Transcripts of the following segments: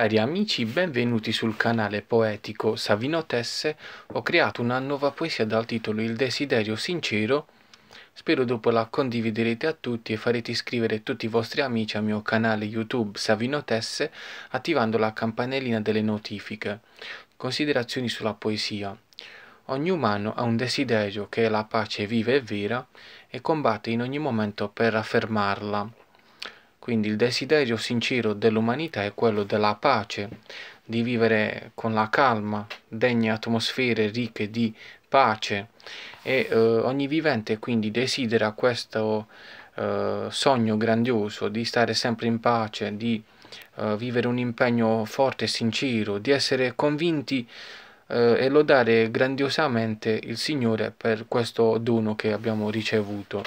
Cari amici, benvenuti sul canale poetico Savino Tesse. Ho creato una nuova poesia dal titolo Il desiderio sincero. Spero dopo la condividerete a tutti e farete iscrivere tutti i vostri amici al mio canale YouTube Savino Tesse attivando la campanellina delle notifiche. Considerazioni sulla poesia. Ogni umano ha un desiderio che è la pace viva e vera e combatte in ogni momento per affermarla. Quindi il desiderio sincero dell'umanità è quello della pace, di vivere con la calma, degne atmosfere ricche di pace e eh, ogni vivente quindi desidera questo eh, sogno grandioso di stare sempre in pace, di eh, vivere un impegno forte e sincero, di essere convinti eh, e lodare grandiosamente il Signore per questo dono che abbiamo ricevuto.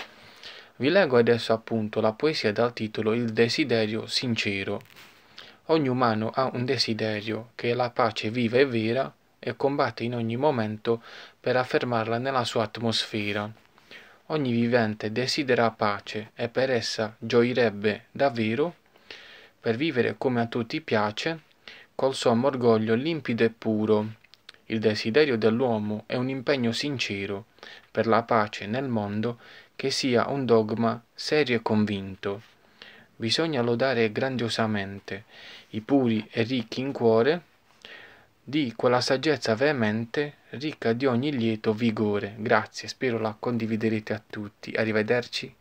Vi leggo adesso appunto la poesia dal titolo Il desiderio sincero. Ogni umano ha un desiderio che è la pace viva e vera e combatte in ogni momento per affermarla nella sua atmosfera. Ogni vivente desidera pace e per essa gioirebbe davvero per vivere come a tutti piace, col sommo orgoglio limpido e puro. Il desiderio dell'uomo è un impegno sincero per la pace nel mondo che sia un dogma serio e convinto. Bisogna lodare grandiosamente i puri e ricchi in cuore di quella saggezza veemente, ricca di ogni lieto vigore. Grazie, spero la condividerete a tutti. Arrivederci.